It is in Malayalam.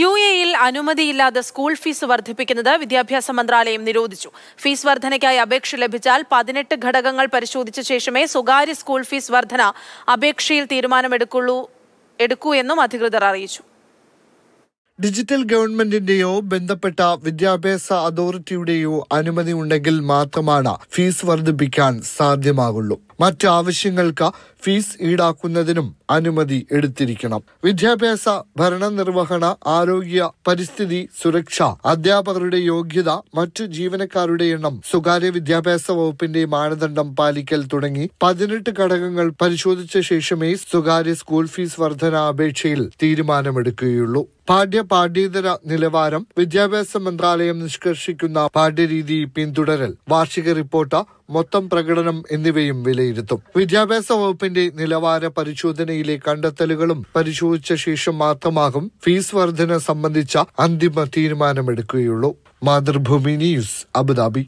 യു യിൽ അനുമതിയില്ലാതെ സ്കൂൾ ഫീസ് വർദ്ധിപ്പിക്കുന്നത് വിദ്യാഭ്യാസ മന്ത്രാലയം നിരോധിച്ചു ഫീസ് വർധനയ്ക്കായി അപേക്ഷ ലഭിച്ചാൽ പതിനെട്ട് ഘടകങ്ങൾ പരിശോധിച്ച ശേഷമേ സ്വകാര്യ സ്കൂൾ ഫീസ് വർധന അപേക്ഷയിൽ തീരുമാനമെടുക്കുള്ളൂ എടുക്കൂ എന്നും അധികൃതർ അറിയിച്ചു ഡിജിറ്റൽ ഗവൺമെന്റിന്റെയോ ബന്ധപ്പെട്ട വിദ്യാഭ്യാസ അതോറിറ്റിയുടെയോ അനുമതി ഉണ്ടെങ്കിൽ മാത്രമാണ് ഫീസ് വർദ്ധിപ്പിക്കാൻ സാധ്യമാകുള്ളൂ മറ്റാവശ്യങ്ങൾക്ക് ഫീസ് ഈടാക്കുന്നതിനും അനുമതി എടുത്തിരിക്കണം വിദ്യാഭ്യാസ ഭരണനിർവഹണ ആരോഗ്യ പരിസ്ഥിതി സുരക്ഷ അധ്യാപകരുടെ യോഗ്യത മറ്റു ജീവനക്കാരുടെ എണ്ണം സ്വകാര്യ വിദ്യാഭ്യാസ വകുപ്പിന്റെ മാനദണ്ഡം പാലിക്കൽ തുടങ്ങി പതിനെട്ട് ഘടകങ്ങൾ പരിശോധിച്ച ശേഷമേ സ്വകാര്യ സ്കൂൾ ഫീസ് വർധന അപേക്ഷയിൽ തീരുമാനമെടുക്കുകയുള്ളൂ പാഠ്യ പാഠ്യേതര നിലവാരം വിദ്യാഭ്യാസ മന്ത്രാലയം നിഷ്കർഷിക്കുന്ന പാഠ്യരീതി പിന്തുടരൽ വാർഷിക റിപ്പോർട്ട് മൊത്തം പ്രകടനം എന്നിവയും വിലയിരുത്തും വിദ്യാഭ്യാസ വകുപ്പിന്റെ നിലവാര പരിശോധന വിപണിയിലെ കണ്ടെത്തലുകളും പരിശോധിച്ച ശേഷം മാത്രമാകും ഫീസ് വർധന സംബന്ധിച്ച അന്തിമ തീരുമാനമെടുക്കുകയുള്ളൂ മാതൃഭൂമി ന്യൂസ് അബുദാബി